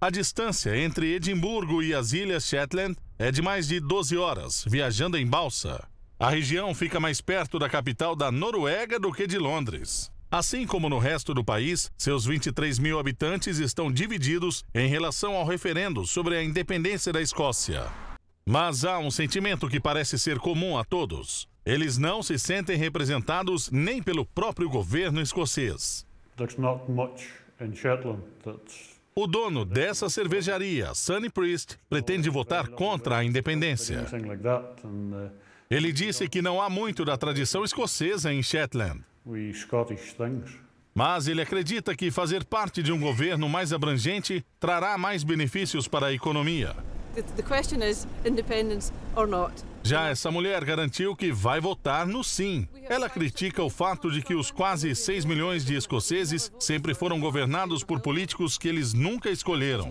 A distância entre Edimburgo e as Ilhas Shetland é de mais de 12 horas, viajando em balsa. A região fica mais perto da capital da Noruega do que de Londres. Assim como no resto do país, seus 23 mil habitantes estão divididos em relação ao referendo sobre a independência da Escócia. Mas há um sentimento que parece ser comum a todos. Eles não se sentem representados nem pelo próprio governo escocês. There's not much in Shetland that's o dono dessa cervejaria, Sunny Priest, pretende votar contra a independência. Ele disse que não há muito da tradição escocesa em Shetland. Mas ele acredita que fazer parte de um governo mais abrangente trará mais benefícios para a economia. The question is independence or not. Já essa mulher garantiu que vai votar no sim. Ela critica o fato de que os quase 6 milhões de escoceses sempre foram governados por políticos que eles nunca escolheram.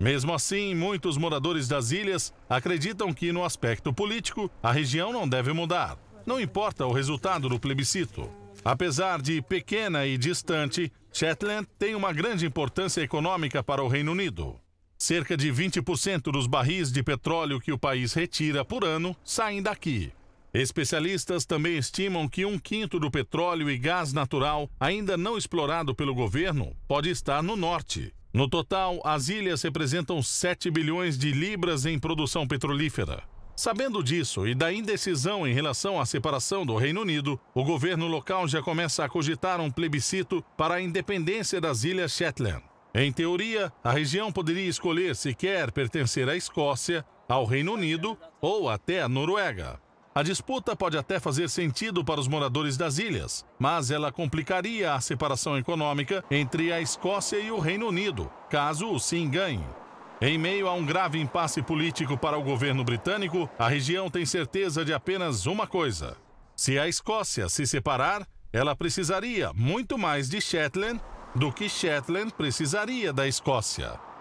Mesmo assim, muitos moradores das ilhas acreditam que, no aspecto político, a região não deve mudar. Não importa o resultado do plebiscito. Apesar de pequena e distante, Shetland tem uma grande importância econômica para o Reino Unido. Cerca de 20% dos barris de petróleo que o país retira por ano saem daqui. Especialistas também estimam que um quinto do petróleo e gás natural ainda não explorado pelo governo pode estar no norte. No total, as ilhas representam 7 bilhões de libras em produção petrolífera. Sabendo disso e da indecisão em relação à separação do Reino Unido, o governo local já começa a cogitar um plebiscito para a independência das Ilhas Shetland. Em teoria, a região poderia escolher se quer pertencer à Escócia, ao Reino Unido ou até à Noruega. A disputa pode até fazer sentido para os moradores das ilhas, mas ela complicaria a separação econômica entre a Escócia e o Reino Unido, caso o Sim ganhe. Em meio a um grave impasse político para o governo britânico, a região tem certeza de apenas uma coisa: se a Escócia se separar, ela precisaria muito mais de Shetland do que Shetland precisaria da Escócia.